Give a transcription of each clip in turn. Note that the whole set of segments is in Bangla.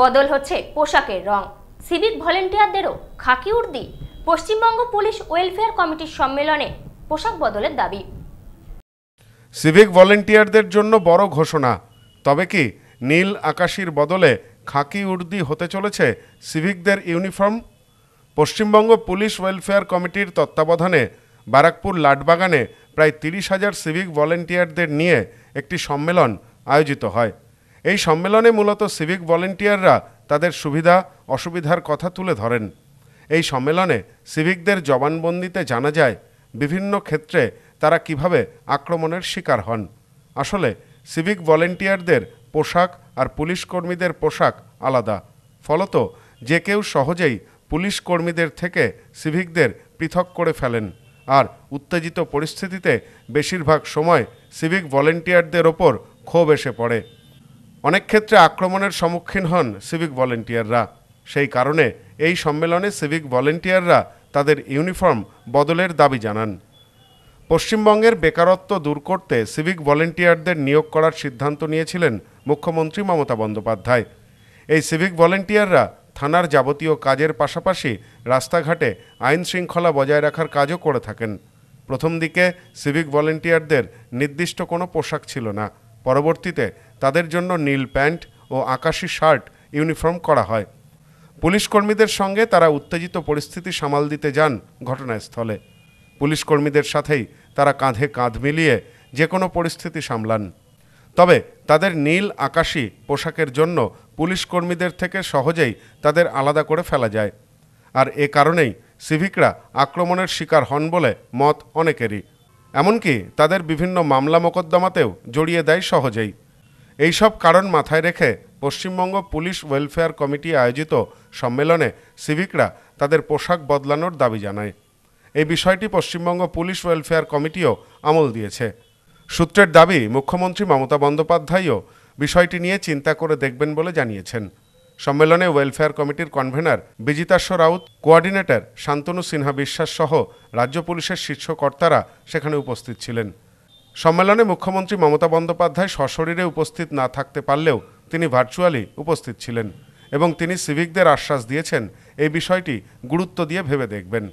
বদল হচ্ছে পোশাকের রং সিভিক ভলেন্টিয়ারদেরও খাকি উর্দি পশ্চিমবঙ্গ পুলিশ ওয়েলফেয়ার কমিটির সম্মেলনে পোশাক বদলের দাবি সিভিক ভলেন্টিয়ারদের জন্য বড় ঘোষণা তবে কি নীল আকাশির বদলে খাকি উর্দি হতে চলেছে সিভিকদের ইউনিফর্ম পশ্চিমবঙ্গ পুলিশ ওয়েলফেয়ার কমিটির তত্ত্বাবধানে বারাকপুর লাটবাগানে প্রায় তিরিশ হাজার সিভিক ভলেন্টিয়ারদের নিয়ে একটি সম্মেলন আয়োজিত হয় এই সম্মেলনে মূলত সিভিক ভলেন্টিয়াররা তাদের সুবিধা অসুবিধার কথা তুলে ধরেন এই সম্মেলনে সিভিকদের জবানবন্দিতে জানা যায় বিভিন্ন ক্ষেত্রে তারা কিভাবে আক্রমণের শিকার হন আসলে সিভিক ভলেন্টিয়ারদের পোশাক আর পুলিশ কর্মীদের পোশাক আলাদা ফলত যে কেউ সহজেই পুলিশ কর্মীদের থেকে সিভিকদের পৃথক করে ফেলেন আর উত্তেজিত পরিস্থিতিতে বেশিরভাগ সময় সিভিক ভলেন্টিয়ারদের ওপর ক্ষোভ এসে পড়ে অনেক ক্ষেত্রে আক্রমণের সম্মুখীন হন সিভিক ভলেন্টিয়াররা সেই কারণে এই সম্মেলনে সিভিক ভলেন্টিয়াররা তাদের ইউনিফর্ম বদলের দাবি জানান পশ্চিমবঙ্গের বেকারত্ব দূর করতে সিভিক ভলেন্টিয়ারদের নিয়োগ করার সিদ্ধান্ত নিয়েছিলেন মুখ্যমন্ত্রী মমতা বন্দ্যোপাধ্যায় এই সিভিক ভলেন্টিয়াররা থানার যাবতীয় কাজের পাশাপাশি রাস্তাঘাটে আইন শৃঙ্খলা বজায় রাখার কাজও করে থাকেন প্রথম দিকে সিভিক ভলেন্টিয়ারদের নির্দিষ্ট কোনো পোশাক ছিল না পরবর্তীতে তাদের জন্য নীল প্যান্ট ও আকাশি শার্ট ইউনিফর্ম করা হয় পুলিশ কর্মীদের সঙ্গে তারা উত্তেজিত পরিস্থিতি সামাল দিতে যান ঘটনাস্থলে পুলিশ কর্মীদের সাথেই তারা কাঁধে কাঁধ মিলিয়ে যে কোনো পরিস্থিতি সামলান তবে তাদের নীল আকাশি পোশাকের জন্য পুলিশ কর্মীদের থেকে সহজেই তাদের আলাদা করে ফেলা যায় আর এ কারণেই সিভিকরা আক্রমণের শিকার হন বলে মত অনেকেরই এমনকি তাদের বিভিন্ন মামলা মোকদ্দমাতেও জড়িয়ে দেয় সহজেই এইসব কারণ মাথায় রেখে পশ্চিমবঙ্গ পুলিশ ওয়েলফেয়ার কমিটি আয়োজিত সম্মেলনে সিভিকরা তাদের পোশাক বদলানোর দাবি জানায় এই বিষয়টি পশ্চিমবঙ্গ পুলিশ ওয়েলফেয়ার কমিটিও আমল দিয়েছে সূত্রের দাবি মুখ্যমন্ত্রী মমতা বন্দ্যোপাধ্যায়ও বিষয়টি নিয়ে চিন্তা করে দেখবেন বলে জানিয়েছেন সম্মেলনে ওয়েলফেয়ার কমিটির কনভেনার বিজিতাশ্ব রাউত কোয়ার্ডিনেটর শান্তনু সিনহা বিশ্বাস সহ রাজ্য পুলিশের শীর্ষকর্তারা সেখানে উপস্থিত ছিলেন সম্মেলনে মুখ্যমন্ত্রী মমতা বন্দ্যোপাধ্যায় সশরীরে উপস্থিত না থাকতে পারলেও তিনি ভার্চুয়ালি উপস্থিত ছিলেন এবং তিনি সিভিকদের আশ্বাস দিয়েছেন এই বিষয়টি গুরুত্ব দিয়ে ভেবে দেখবেন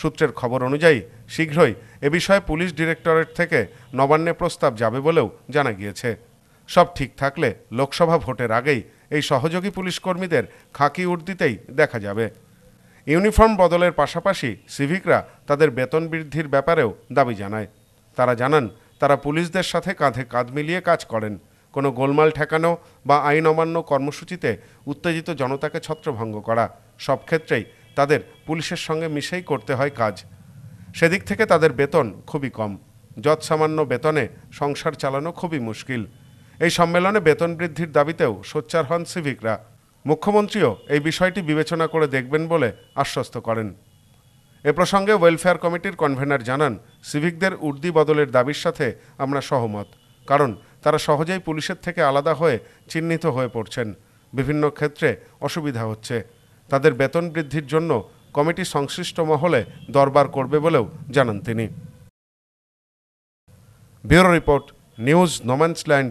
সূত্রের খবর অনুযায়ী শীঘ্রই এ বিষয়ে পুলিশ ডিরেক্টরেট থেকে নবান্নে প্রস্তাব যাবে বলেও জানা গিয়েছে সব ঠিক থাকলে লোকসভা ভোটের আগেই এই সহযোগী পুলিশ কর্মীদের খাকি উর্দিতেই দেখা যাবে ইউনিফর্ম বদলের পাশাপাশি সিভিকরা তাদের বেতন বৃদ্ধির ব্যাপারেও দাবি জানায় তারা জানান তারা পুলিশদের সাথে কাঁধে কাঁধ মিলিয়ে কাজ করেন কোনো গোলমাল ঠেকানো বা আইন অমান্য কর্মসূচিতে উত্তেজিত জনতাকে ছত্রভঙ্গ করা সব ক্ষেত্রেই তাদের পুলিশের সঙ্গে মিশেই করতে হয় কাজ সেদিক থেকে তাদের বেতন খুবই কম যৎসামান্য বেতনে সংসার চালানো খুবই মুশকিল এই সম্মেলনে বেতন বৃদ্ধির দাবিতেও সোচ্চার হন সিভিকরা মুখ্যমন্ত্রীও এই বিষয়টি বিবেচনা করে দেখবেন বলে আশ্বস্ত করেন এ প্রসঙ্গে ওয়েলফেয়ার কমিটির কনভেনার জানান সিভিকদের উর্দি বদলের দাবির সাথে আমরা সহমত কারণ তারা সহজেই পুলিশের থেকে আলাদা হয়ে চিহ্নিত হয়ে পড়ছেন বিভিন্ন ক্ষেত্রে অসুবিধা হচ্ছে তাদের বেতন বৃদ্ধির জন্য কমিটি সংশ্লিষ্ট মহলে দরবার করবে বলেও জানান তিনি ব্যুরো রিপোর্ট নিউজ নোম্যান্সল্যান্ড